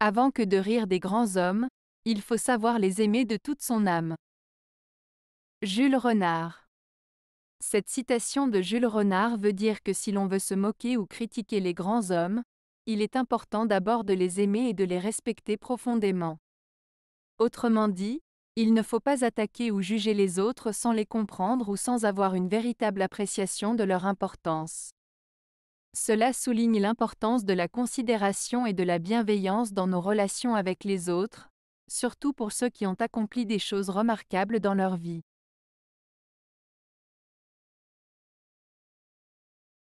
Avant que de rire des grands hommes, il faut savoir les aimer de toute son âme. Jules Renard Cette citation de Jules Renard veut dire que si l'on veut se moquer ou critiquer les grands hommes, il est important d'abord de les aimer et de les respecter profondément. Autrement dit, il ne faut pas attaquer ou juger les autres sans les comprendre ou sans avoir une véritable appréciation de leur importance. Cela souligne l'importance de la considération et de la bienveillance dans nos relations avec les autres, surtout pour ceux qui ont accompli des choses remarquables dans leur vie.